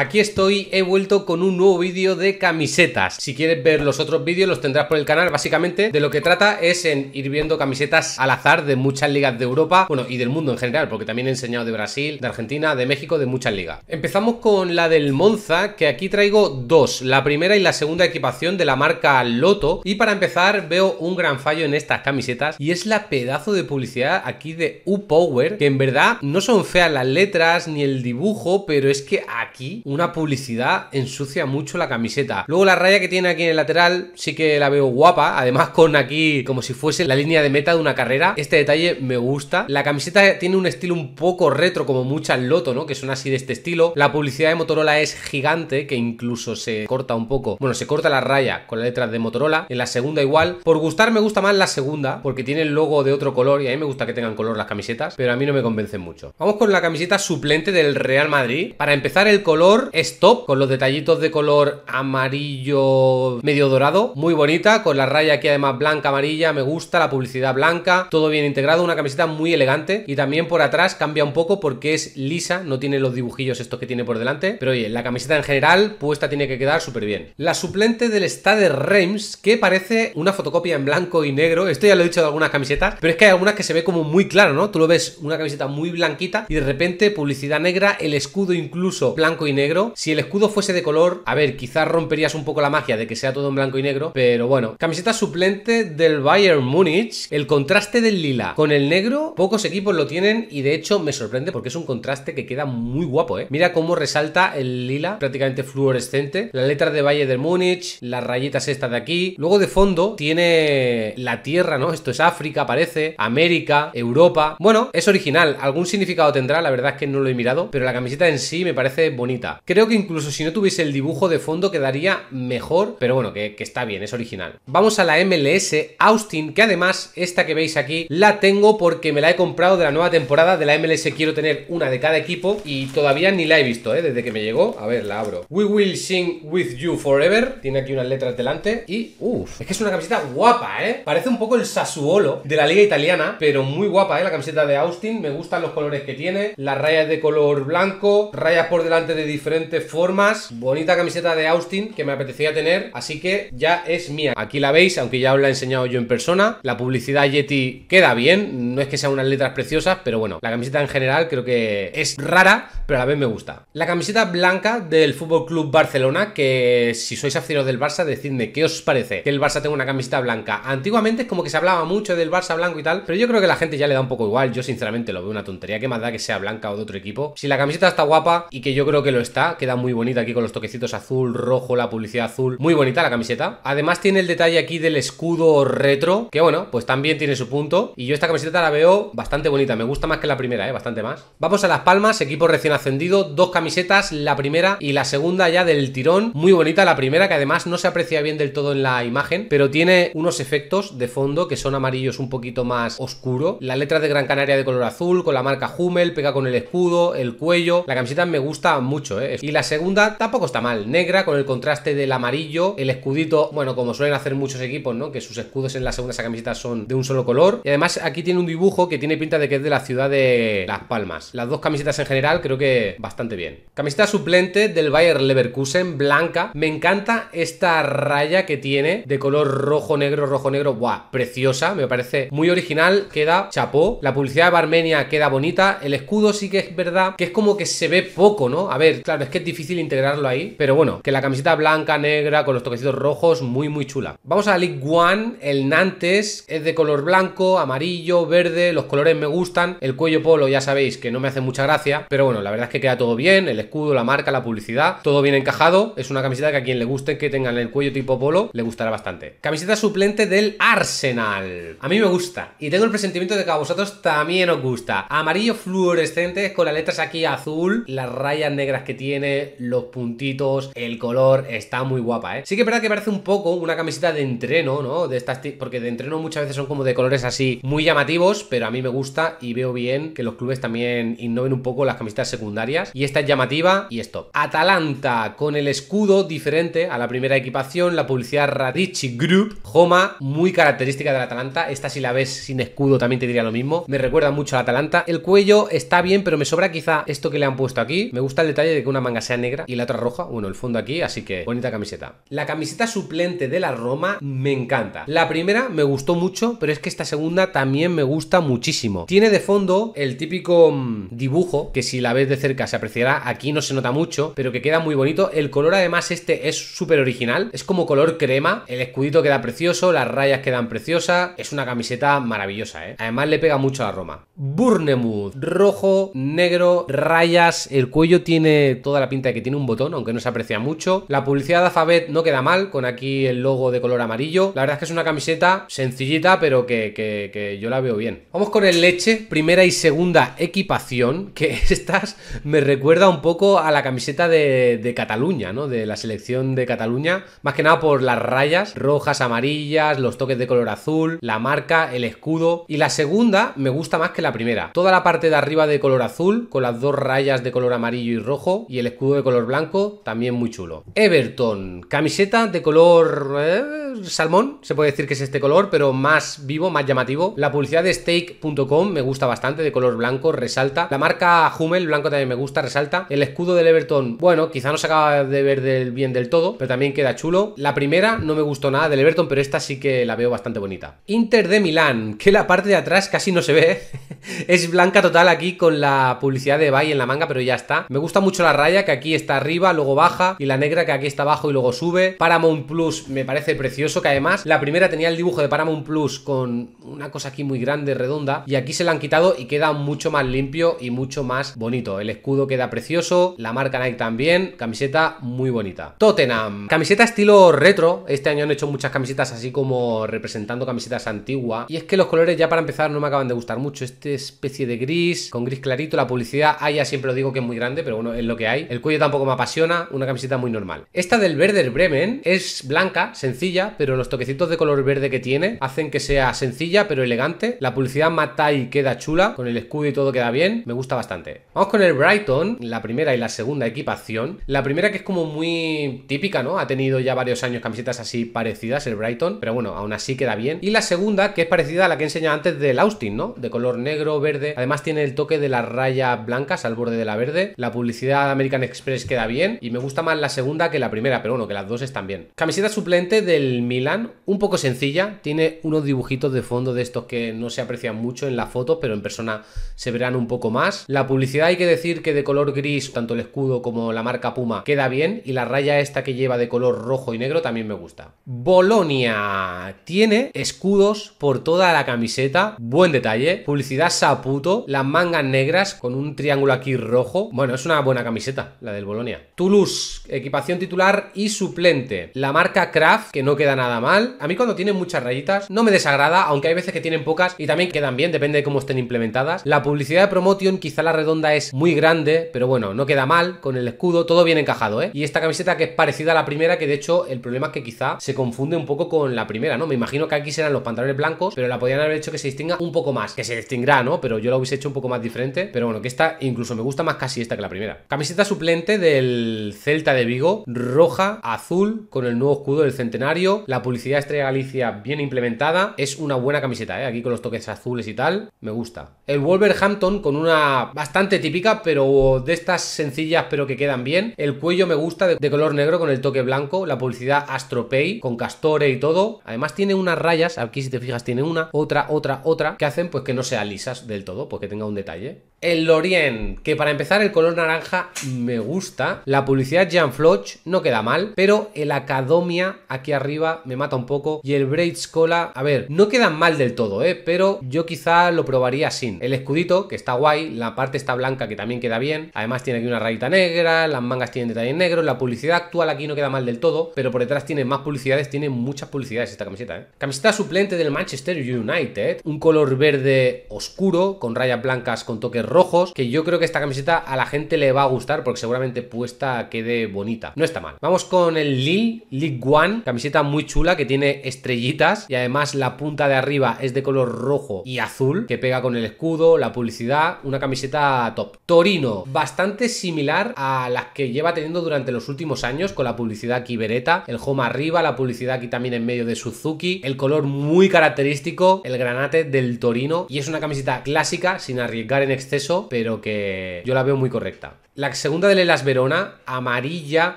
Aquí estoy, he vuelto con un nuevo vídeo de camisetas. Si quieres ver los otros vídeos los tendrás por el canal. Básicamente de lo que trata es en ir viendo camisetas al azar de muchas ligas de Europa, bueno, y del mundo en general, porque también he enseñado de Brasil, de Argentina, de México, de muchas ligas. Empezamos con la del Monza, que aquí traigo dos, la primera y la segunda equipación de la marca Loto. Y para empezar veo un gran fallo en estas camisetas y es la pedazo de publicidad aquí de U-Power, que en verdad no son feas las letras ni el dibujo, pero es que aquí una publicidad ensucia mucho la camiseta. Luego la raya que tiene aquí en el lateral sí que la veo guapa, además con aquí como si fuese la línea de meta de una carrera. Este detalle me gusta. La camiseta tiene un estilo un poco retro como muchas Loto, ¿no? Que son así de este estilo. La publicidad de Motorola es gigante, que incluso se corta un poco. Bueno, se corta la raya con la letra de Motorola. En la segunda igual. Por gustar me gusta más la segunda, porque tiene el logo de otro color y a mí me gusta que tengan color las camisetas, pero a mí no me convencen mucho. Vamos con la camiseta suplente del Real Madrid. Para empezar el color es top, con los detallitos de color amarillo medio dorado, muy bonita, con la raya aquí además blanca, amarilla, me gusta, la publicidad blanca, todo bien integrado, una camiseta muy elegante y también por atrás cambia un poco porque es lisa, no tiene los dibujillos estos que tiene por delante, pero oye, la camiseta en general puesta tiene que quedar súper bien. La suplente del Stade Reims, que parece una fotocopia en blanco y negro, esto ya lo he dicho de algunas camisetas, pero es que hay algunas que se ve como muy claro, ¿no? Tú lo ves una camiseta muy blanquita y de repente publicidad negra, el escudo incluso blanco y negro, negro. Si el escudo fuese de color, a ver, quizás romperías un poco la magia de que sea todo en blanco y negro, pero bueno. Camiseta suplente del Bayern Múnich. El contraste del lila con el negro, pocos equipos lo tienen y de hecho me sorprende porque es un contraste que queda muy guapo, ¿eh? Mira cómo resalta el lila, prácticamente fluorescente. Las letras de Bayern del Múnich, las rayitas estas de aquí. Luego de fondo tiene la tierra, ¿no? Esto es África, parece, América, Europa. Bueno, es original. Algún significado tendrá, la verdad es que no lo he mirado, pero la camiseta en sí me parece bonita. Creo que incluso si no tuviese el dibujo de fondo quedaría mejor, pero bueno, que, está bien, es original. Vamos a la MLS Austin, que además esta que veis aquí la tengo porque me la he comprado de la nueva temporada de la MLS. Quiero tener una de cada equipo y todavía ni la he visto, ¿eh? Desde que me llegó. A ver, la abro. We will sing with you forever. Tiene aquí unas letras delante y... uff, es que es una camiseta guapa, ¿eh? Parece un poco el Sassuolo de la liga italiana, pero muy guapa, ¿eh? La camiseta de Austin. Me gustan los colores que tiene. Las rayas de color blanco, rayas por delante de diferentes formas. Bonita camiseta de Austin que me apetecía tener, así que ya es mía. Aquí la veis, aunque ya os la he enseñado yo en persona. La publicidad Yeti queda bien, no es que sean unas letras preciosas, pero bueno, la camiseta en general creo que es rara, pero a la vez me gusta. La camiseta blanca del Fútbol Club Barcelona, que si sois aficionados del Barça, decidme qué os parece que el Barça tenga una camiseta blanca. Antiguamente es como que se hablaba mucho del Barça blanco y tal, pero yo creo que la gente ya le da un poco igual. Yo sinceramente lo veo una tontería, que más da que sea blanca o de otro equipo. Si la camiseta está guapa y que yo creo que lo está, queda muy bonita aquí con los toquecitos azul, rojo, la publicidad azul, muy bonita la camiseta. Además tiene el detalle aquí del escudo retro, que bueno, pues también tiene su punto. Y yo esta camiseta la veo bastante bonita, me gusta más que la primera, ¿eh? bastante más. Vamos a Las Palmas, equipo recién ascendido, dos camisetas, la primera y la segunda ya del tirón. Muy bonita la primera, que además no se aprecia bien del todo en la imagen, pero tiene unos efectos de fondo que son amarillos un poquito más oscuro. La letra de Gran Canaria de color azul, con la marca Hummel, pega con el escudo, el cuello. La camiseta me gusta mucho, ¿eh? ¿eh? Y la segunda tampoco está mal, negra con el contraste del amarillo, el escudito, bueno, como suelen hacer muchos equipos, ¿no? Que sus escudos en la segunda camiseta son de un solo color. Y además aquí tiene un dibujo que tiene pinta de que es de la ciudad de Las Palmas. Las dos camisetas en general creo que bastante bien. Camiseta suplente del Bayer Leverkusen, blanca. Me encanta esta raya que tiene de color rojo, negro, rojo, negro. Buah, preciosa, me parece muy original, queda chapó. La publicidad de Barmenia queda bonita. El escudo sí que es verdad que es como que se ve poco, ¿no? A ver, claro, es que es difícil integrarlo ahí. Pero bueno, que la camiseta blanca, negra, con los toquecitos rojos, muy, muy chula. Vamos a la League One, el Nantes, es de color blanco, amarillo, verde, los colores me gustan. El cuello polo, ya sabéis que no me hace mucha gracia, pero bueno, la verdad es que queda todo bien, el escudo, la marca, la publicidad, todo bien encajado. Es una camiseta que a quien le guste que tengan el cuello tipo polo, le gustará bastante. Camiseta suplente del Arsenal. A mí me gusta y tengo el presentimiento de que a vosotros también os gusta. Amarillo fluorescente con las letras aquí azul, las rayas negras que tiene, los puntitos, el color, está muy guapa, ¿eh? Sí que es verdad que parece un poco una camiseta de entreno, ¿no? De estas, porque de entreno muchas veces son como de colores así muy llamativos, pero a mí me gusta y veo bien que los clubes también innoven un poco las camisetas secundarias. Y esta es llamativa y esto, Atalanta con el escudo diferente a la primera equipación, la publicidad Radici Group, Homa, muy característica del Atalanta. Esta si la ves sin escudo también te diría lo mismo. Me recuerda mucho al Atalanta. El cuello está bien, pero me sobra quizá esto que le han puesto aquí. Me gusta el detalle de una manga sea negra y la otra roja. Bueno, el fondo aquí, así que bonita camiseta. La camiseta suplente de la Roma me encanta. La primera me gustó mucho, pero es que esta segunda también me gusta muchísimo. Tiene de fondo el típico mm, dibujo que si la ves de cerca se apreciará. Aquí no se nota mucho, pero que queda muy bonito. El color además este es súper original. Es como color crema. El escudito queda precioso, las rayas quedan preciosas. Es una camiseta maravillosa, ¿eh? Además le pega mucho a la Roma. Burnemouth, rojo, negro, rayas. El cuello tiene toda la pinta de que tiene un botón, aunque no se aprecia mucho. La publicidad de Alphabet no queda mal, con aquí el logo de color amarillo. La verdad es que es una camiseta sencillita, pero que, yo la veo bien. Vamos con el leche, primera y segunda equipación, que estas me recuerda un poco a la camiseta de, de Cataluña, ¿no? De la selección de Cataluña, más que nada por las rayas rojas, amarillas, los toques de color azul, la marca, el escudo. Y la segunda me gusta más que la primera. Toda la parte de arriba de color azul, con las dos rayas de color amarillo y rojo, y el escudo de color blanco, también muy chulo. Everton, camiseta de color eh, salmón, se puede decir que es este color, pero más vivo, más llamativo. La publicidad de steak.com, me gusta bastante, de color blanco, resalta. La marca Hummel, blanco también me gusta, resalta. El escudo del Everton, bueno, quizá no se acaba de ver del bien del todo, pero también queda chulo. La primera no me gustó nada del Everton, pero esta sí que la veo bastante bonita. Inter de Milán, que la parte de atrás casi no se ve. es blanca total aquí con la publicidad de Bay en la manga, pero ya está. Me gusta mucho la raya que aquí está arriba, luego baja, y la negra que aquí está abajo y luego sube. Paramount Plus me parece precioso, que además la primera tenía el dibujo de Paramount Plus con una cosa aquí muy grande, redonda, y aquí se la han quitado y queda mucho más limpio y mucho más bonito. El escudo queda precioso, la marca Nike también, camiseta muy bonita. Tottenham, camiseta estilo retro, este año han hecho muchas camisetas así como representando camisetas antiguas, y es que los colores ya para empezar no me acaban de gustar mucho, este especie de gris, con gris clarito. La publicidad, ah, ya siempre lo digo que es muy grande, pero bueno, es lo que hay. El cuello tampoco me apasiona, una camiseta muy normal. Esta del Werder Bremen es blanca, sencilla, pero los toquecitos de color verde que tiene hacen que sea sencilla, pero elegante. La publicidad mata y queda chula, con el escudo y todo queda bien, me gusta bastante. Vamos con el Brighton, la primera y la segunda equipación. La primera que es como muy típica, ¿no? Ha tenido ya varios años camisetas así parecidas, el Brighton, pero bueno, aún así queda bien. Y la segunda, que es parecida a la que he enseñado antes del Austin, ¿no? De color negro verde. Además tiene el toque de las rayas blancas al borde de la verde. La publicidad American Express queda bien y me gusta más la segunda que la primera, pero bueno, que las dos están bien. Camiseta suplente del Milan, un poco sencilla, tiene unos dibujitos de fondo de estos que no se aprecian mucho en la foto, pero en persona se verán un poco más. La publicidad hay que decir que de color gris, tanto el escudo como la marca Puma, queda bien y la raya esta que lleva de color rojo y negro también me gusta. Bolonia tiene escudos por toda la camiseta, buen detalle. Publicidad Saputo, las mangas negras con un triángulo aquí rojo. Bueno, es una buena camiseta, la del Bolonia. Toulouse, equipación titular y suplente. La marca Kraft, que no queda nada mal. A mí cuando tienen muchas rayitas no me desagrada, aunque hay veces que tienen pocas y también quedan bien, depende de cómo estén implementadas. La publicidad de Promotion, quizá la redonda es muy grande, pero bueno, no queda mal con el escudo, todo bien encajado, ¿eh? Y esta camiseta que es parecida a la primera, que de hecho el problema es que quizá se confunde un poco con la primera, ¿no? Me imagino que aquí serán los pantalones blancos, pero la podrían haber hecho que se distinga un poco más, que se distinguirá ¿no? Pero yo la hubiese hecho un poco más diferente. Pero bueno, que esta incluso me gusta más casi esta que la primera. Camiseta suplente del Celta de Vigo, roja, azul, con el nuevo escudo del centenario. La publicidad Estrella Galicia bien implementada. Es una buena camiseta, ¿eh? Aquí con los toques azules y tal. Me gusta. El Wolverhampton con una bastante típica, pero de estas sencillas, pero que quedan bien. El cuello me gusta de, color negro con el toque blanco. La publicidad Astropay con castore y todo. Además tiene unas rayas, aquí si te fijas tiene una, otra, otra, otra, que hacen pues que no sea lisa del todo, porque tenga un detalle. El Lorien, que para empezar el color naranja me gusta. La publicidad Jean Floch no queda mal, pero el Academia aquí arriba me mata un poco. Y el Braid a ver, no quedan mal del todo, ¿eh? Pero yo quizá lo probaría sin. El escudito, que está guay, la parte está blanca, que también queda bien. Además tiene aquí una rayita negra, las mangas tienen detalles negros. La publicidad actual aquí no queda mal del todo, pero por detrás tiene más publicidades, tiene muchas publicidades esta camiseta, ¿eh? Camiseta suplente del Manchester United, un color verde oscuro, con rayas blancas con toque rojo rojos, que yo creo que esta camiseta a la gente le va a gustar porque seguramente puesta quede bonita. No está mal. Vamos con el Lil, League One, camiseta muy chula que tiene estrellitas y además la punta de arriba es de color rojo y azul, que pega con el escudo, la publicidad, una camiseta top. Torino, bastante similar a las que lleva teniendo durante los últimos años con la publicidad aquí el home arriba, la publicidad aquí también en medio de Suzuki, el color muy característico, el granate del Torino y es una camiseta clásica sin arriesgar en exceso pero que yo la veo muy correcta. La segunda de las Verona, amarilla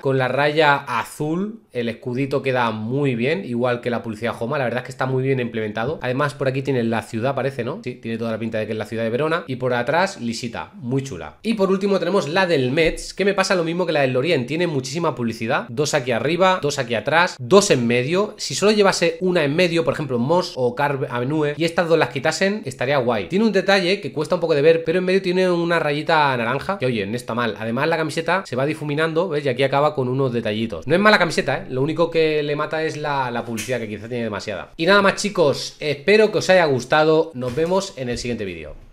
con la raya azul. El escudito queda muy bien, igual que la publicidad Joma. La verdad es que está muy bien implementado. Además, por aquí tiene la ciudad, parece, ¿no? Sí, tiene toda la pinta de que es la ciudad de Verona. Y por atrás, lisita, muy chula. Y por último tenemos la del mets que me pasa lo mismo que la del Lorient. Tiene muchísima publicidad. Dos aquí arriba, dos aquí atrás, dos en medio. Si solo llevase una en medio, por ejemplo, Moss o Car Avenue, y estas dos las quitasen, estaría guay. Tiene un detalle que cuesta un poco de ver, pero en tiene una rayita naranja, que oye, no está mal. Además la camiseta se va difuminando, ¿ves? Y aquí acaba con unos detallitos. No es mala camiseta, ¿eh? Lo único que le mata es la, la publicidad, que quizá tiene demasiada. Y nada más chicos, espero que os haya gustado. Nos vemos en el siguiente vídeo.